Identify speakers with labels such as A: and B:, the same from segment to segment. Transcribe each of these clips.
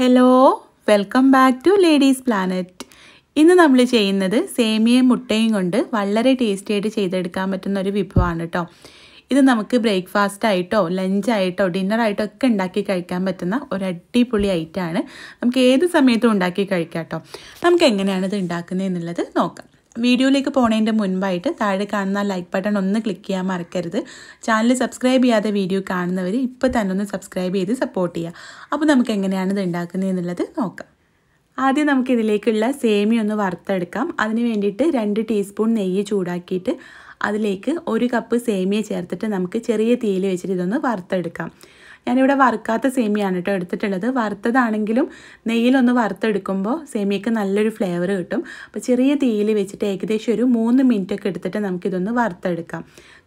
A: hello welcome back to ladies planet ഇന്ന് നമ്മൾ ചെയ്യുന്നത് സേമിയയും മുട്ടയും കൊണ്ട് വളരെ ടേസ്റ്റി ആയിട്ട് ചെയ്തെടുക്കാൻ പറ്റുന്ന ഒരു വിഭവമാണ് കേട്ടോ ഇത് നമുക്ക് ബ്രേക്ക്ഫാസ്റ്റ് ആയിട്ടോ ലഞ്ചായിട്ടോ ഡിന്നറായിട്ടോ ഒക്കെ ഉണ്ടാക്കി കഴിക്കാൻ പറ്റുന്ന ഒരു അടിപൊളി ഐറ്റമാണ് നമുക്ക് ഏത് സമയത്തും ഉണ്ടാക്കി കഴിക്കാം കേട്ടോ നമുക്ക് എങ്ങനെയാണ് ഇത് ഉണ്ടാക്കുന്നത് എന്നുള്ളത് നോക്കാം വീഡിയോയിലേക്ക് പോണതിൻ്റെ മുൻപായിട്ട് താഴെ കാണുന്ന ലൈക്ക് ബട്ടൺ ഒന്ന് ക്ലിക്ക് ചെയ്യാൻ മറക്കരുത് ചാനൽ സബ്സ്ക്രൈബ് ചെയ്യാതെ വീഡിയോ കാണുന്നവർ ഇപ്പോൾ തന്നെ ഒന്ന് സബ്സ്ക്രൈബ് ചെയ്ത് സപ്പോർട്ട് ചെയ്യുക അപ്പോൾ നമുക്ക് എങ്ങനെയാണ് ഇത് ഉണ്ടാക്കുന്നത് എന്നുള്ളത് നോക്കാം ആദ്യം നമുക്ക് സേമി ഒന്ന് വറുത്തെടുക്കാം അതിന് വേണ്ടിയിട്ട് രണ്ട് ടീസ്പൂൺ നെയ്യ് ചൂടാക്കിയിട്ട് അതിലേക്ക് ഒരു കപ്പ് സേമിയ ചേർത്തിട്ട് നമുക്ക് ചെറിയ തീയിൽ വെച്ചിട്ട് ഇതൊന്ന് വറുത്തെടുക്കാം ഞാനിവിടെ വറുക്കാത്ത സേമിയാണ് കേട്ടോ എടുത്തിട്ടുള്ളത് വറുത്തതാണെങ്കിലും നെയ്യിലൊന്ന് വറുത്തെടുക്കുമ്പോൾ സേമിയക്ക് നല്ലൊരു ഫ്ലേവർ കിട്ടും അപ്പോൾ ചെറിയ തീയിൽ വെച്ചിട്ട് ഏകദേശം ഒരു മൂന്ന് മിനിറ്റ് ഒക്കെ എടുത്തിട്ട് നമുക്കിതൊന്ന് വറുത്തെടുക്കാം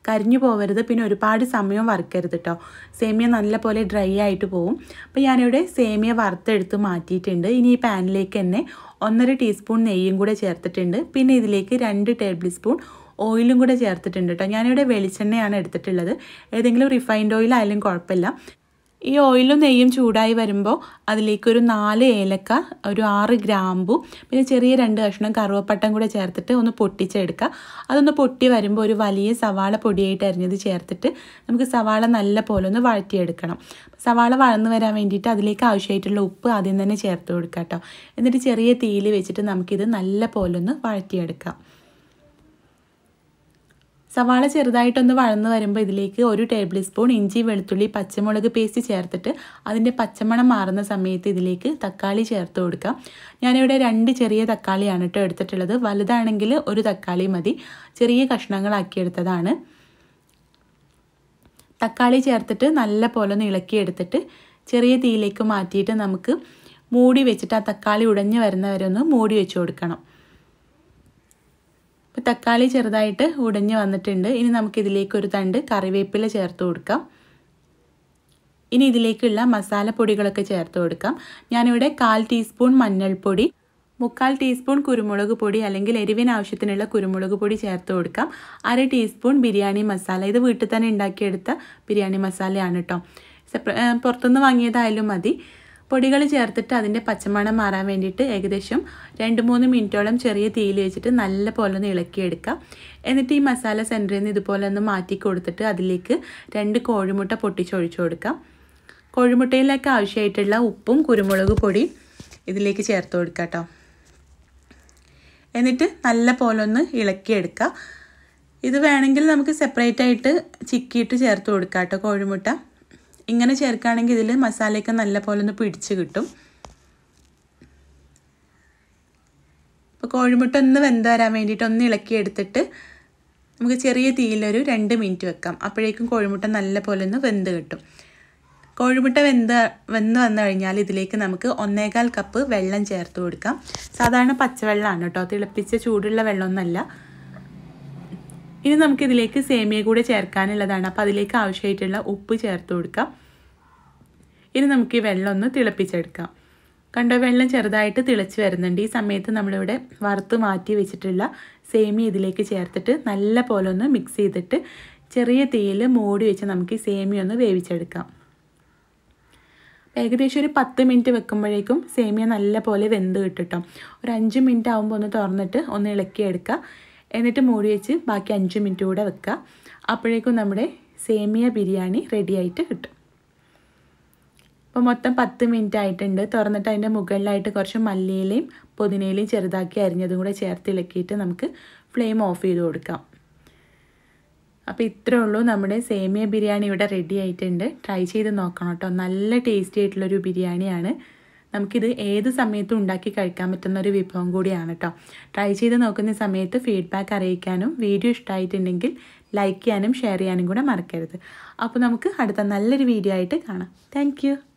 A: കരിഞ്ഞു പോകരുത് പിന്നെ ഒരുപാട് സമയം വറുക്കരുത് കേട്ടോ സേമിയ നല്ലപോലെ ഡ്രൈ ആയിട്ട് പോവും അപ്പോൾ ഞാനിവിടെ സേമിയ വറുത്തെടുത്ത് മാറ്റിയിട്ടുണ്ട് ഇനി ഈ പാനിലേക്ക് തന്നെ ഒന്നര ടീസ്പൂൺ നെയ്യും കൂടെ ചേർത്തിട്ടുണ്ട് പിന്നെ ഇതിലേക്ക് രണ്ട് ടേബിൾ സ്പൂൺ ഓയിലും കൂടെ ചേർത്തിട്ടുണ്ട് കേട്ടോ ഞാനിവിടെ വെളിച്ചെണ്ണയാണ് എടുത്തിട്ടുള്ളത് ഏതെങ്കിലും റിഫൈൻഡ് ഓയിൽ ആയാലും കുഴപ്പമില്ല ഈ ഓയിലും നെയ്യും ചൂടായി വരുമ്പോൾ അതിലേക്ക് ഒരു നാല് ഏലക്ക ഒരു ആറ് ഗ്രാമ്പു പിന്നെ ചെറിയ രണ്ട് കഷ്ണം കറുവപ്പട്ടം കൂടെ ചേർത്തിട്ട് ഒന്ന് പൊട്ടിച്ചെടുക്കുക അതൊന്ന് പൊട്ടി വരുമ്പോൾ ഒരു വലിയ സവാള പൊടിയായിട്ട് അരിഞ്ഞത് ചേർത്തിട്ട് നമുക്ക് സവാള നല്ല പോലെ ഒന്ന് വഴറ്റിയെടുക്കണം സവാള വളർന്നു വരാൻ വേണ്ടിയിട്ട് അതിലേക്ക് ആവശ്യമായിട്ടുള്ള ഉപ്പ് ആദ്യം തന്നെ ചേർത്ത് കൊടുക്കാം കേട്ടോ എന്നിട്ട് ചെറിയ തീയിൽ വെച്ചിട്ട് നമുക്കിത് നല്ല പോലെ ഒന്ന് വഴറ്റിയെടുക്കാം സവാള ചെറുതായിട്ടൊന്ന് വഴന്ന് വരുമ്പോൾ ഇതിലേക്ക് ഒരു ടേബിൾ സ്പൂൺ ഇഞ്ചി വെളുത്തുള്ളി പച്ചമുളക് പേസ്റ്റ് ചേർത്തിട്ട് അതിൻ്റെ പച്ചമണം മാറുന്ന സമയത്ത് ഇതിലേക്ക് തക്കാളി ചേർത്ത് കൊടുക്കാം ഞാനിവിടെ രണ്ട് ചെറിയ തക്കാളിയാണ് കേട്ടോ എടുത്തിട്ടുള്ളത് വലുതാണെങ്കിൽ ഒരു തക്കാളി മതി ചെറിയ കഷ്ണങ്ങളാക്കി എടുത്തതാണ് തക്കാളി ചേർത്തിട്ട് നല്ല പോലെ ഒന്ന് ഇളക്കിയെടുത്തിട്ട് ചെറിയ തീയിലേക്ക് മാറ്റിയിട്ട് നമുക്ക് മൂടി വെച്ചിട്ട് ആ തക്കാളി ഉടഞ്ഞു വരുന്നവരെ ഒന്ന് മൂടി വെച്ച് കൊടുക്കണം ഇപ്പോൾ തക്കാളി ചെറുതായിട്ട് ഉടഞ്ഞ് വന്നിട്ടുണ്ട് ഇനി നമുക്കിതിലേക്ക് ഒരു തണ്ട് കറിവേപ്പില ചേർത്ത് കൊടുക്കാം ഇനി ഇതിലേക്കുള്ള മസാലപ്പൊടികളൊക്കെ ചേർത്ത് കൊടുക്കാം ഞാനിവിടെ കാൽ ടീസ്പൂൺ മഞ്ഞൾപ്പൊടി മുക്കാൽ ടീസ്പൂൺ കുരുമുളക് പൊടി അല്ലെങ്കിൽ എരിവിന് ആവശ്യത്തിനുള്ള കുരുമുളക് പൊടി ചേർത്ത് കൊടുക്കാം അര ടീസ്പൂൺ ബിരിയാണി മസാല ഇത് വീട്ടിൽ തന്നെ ഉണ്ടാക്കിയെടുത്ത ബിരിയാണി മസാലയാണ് കേട്ടോ പുറത്തുനിന്ന് വാങ്ങിയതായാലും മതി പൊടികൾ ചേർത്തിട്ട് അതിൻ്റെ പച്ചമണം മാറാൻ വേണ്ടിയിട്ട് ഏകദേശം രണ്ട് മൂന്ന് മിനിറ്റോളം ചെറിയ തീയിൽ വെച്ചിട്ട് നല്ല പോലെ ഒന്ന് ഇളക്കിയെടുക്കുക എന്നിട്ട് ഈ മസാല സെൻറ്ററിൽ നിന്ന് ഇതുപോലെ ഒന്ന് മാറ്റി കൊടുത്തിട്ട് അതിലേക്ക് രണ്ട് കോഴിമുട്ട പൊട്ടിച്ചൊഴിച്ചു കൊടുക്കാം കോഴിമുട്ടയിലേക്ക് ആവശ്യമായിട്ടുള്ള ഉപ്പും കുരുമുളക് പൊടിയും ഇതിലേക്ക് ചേർത്ത് കൊടുക്കുക കേട്ടോ എന്നിട്ട് നല്ല പോലെ ഒന്ന് ഇളക്കിയെടുക്കുക ഇത് വേണമെങ്കിൽ നമുക്ക് സെപ്പറേറ്റ് ആയിട്ട് ചിക്കിയിട്ട് ചേർത്ത് കൊടുക്കാം കേട്ടോ കോഴിമുട്ട ഇങ്ങനെ ചേർക്കുകയാണെങ്കിൽ ഇതിൽ മസാലയൊക്കെ നല്ല പോലെ ഒന്ന് പിടിച്ച് കിട്ടും അപ്പോൾ കോഴിമുട്ട ഒന്ന് വെന്ത് വരാൻ വേണ്ടിയിട്ട് ഒന്ന് ഇളക്കി എടുത്തിട്ട് നമുക്ക് ചെറിയ തീയിലൊരു രണ്ട് മിനിറ്റ് വെക്കാം അപ്പോഴേക്കും കോഴിമുട്ട നല്ല പോലെ ഒന്ന് വെന്ത് കിട്ടും കോഴിമുട്ട വെന്ത് വെന്ത് വന്നു കഴിഞ്ഞാൽ ഇതിലേക്ക് നമുക്ക് ഒന്നേകാൽ കപ്പ് വെള്ളം ചേർത്ത് കൊടുക്കാം സാധാരണ പച്ചവെള്ളമാണ് കേട്ടോ തിളപ്പിച്ച ചൂടുള്ള വെള്ളമൊന്നുമല്ല ഇനി നമുക്കിതിലേക്ക് സേമിയ കൂടെ ചേർക്കാനുള്ളതാണ് അപ്പോൾ അതിലേക്ക് ആവശ്യമായിട്ടുള്ള ഉപ്പ് ചേർത്ത് കൊടുക്കാം ഇനി നമുക്ക് ഈ വെള്ളം ഒന്ന് തിളപ്പിച്ചെടുക്കാം കണ്ടോ വെള്ളം ചെറുതായിട്ട് തിളച്ച് വരുന്നുണ്ട് ഈ സമയത്ത് നമ്മളിവിടെ വറുത്ത് മാറ്റി വെച്ചിട്ടുള്ള സേമിയ ഇതിലേക്ക് ചേർത്തിട്ട് നല്ല പോലെ ഒന്ന് മിക്സ് ചെയ്തിട്ട് ചെറിയ തീയിൽ മൂടി വെച്ച് നമുക്ക് ഈ സേമിയ ഒന്ന് വേവിച്ചെടുക്കാം ഏകദേശം ഒരു പത്ത് മിനിറ്റ് വെക്കുമ്പോഴേക്കും സേമിയ നല്ല പോലെ വെന്ത് കിട്ടും ഒരു അഞ്ച് മിനിറ്റ് ആകുമ്പോൾ ഒന്ന് തുറന്നിട്ട് ഒന്ന് ഇളക്കിയെടുക്കുക എന്നിട്ട് മൂടി വെച്ച് ബാക്കി അഞ്ച് മിനിറ്റ് കൂടെ വെക്കുക അപ്പോഴേക്കും നമ്മുടെ സേമിയ ബിരിയാണി റെഡിയായിട്ട് കിട്ടും അപ്പോൾ മൊത്തം പത്ത് മിനിറ്റ് ആയിട്ടുണ്ട് തുറന്നിട്ട് അതിൻ്റെ മുകളിലായിട്ട് കുറച്ച് മല്ലിയിലയും പുതിനയിലയും ചെറുതാക്കി അരിഞ്ഞതും കൂടെ ചേർത്ത് ഇളക്കിയിട്ട് നമുക്ക് ഫ്ലെയിം ഓഫ് ചെയ്ത് കൊടുക്കാം അപ്പോൾ ഇത്രേ ഉള്ളൂ നമ്മുടെ സേമിയ ബിരിയാണി ഇവിടെ റെഡി ആയിട്ടുണ്ട് ട്രൈ ചെയ്ത് നോക്കണം കേട്ടോ നല്ല ടേസ്റ്റി ആയിട്ടുള്ളൊരു ബിരിയാണിയാണ് നമുക്കിത് ഏത് സമയത്തും ഉണ്ടാക്കി കഴിക്കാൻ പറ്റുന്ന ഒരു വിഭവം കൂടിയാണ് കേട്ടോ ട്രൈ ചെയ്ത് നോക്കുന്ന സമയത്ത് ഫീഡ്ബാക്ക് അറിയിക്കാനും വീഡിയോ ഇഷ്ടമായിട്ടുണ്ടെങ്കിൽ ലൈക്ക് ചെയ്യാനും ഷെയർ ചെയ്യാനും കൂടെ മറക്കരുത് അപ്പോൾ നമുക്ക് അടുത്ത നല്ലൊരു വീഡിയോ ആയിട്ട് കാണാം താങ്ക്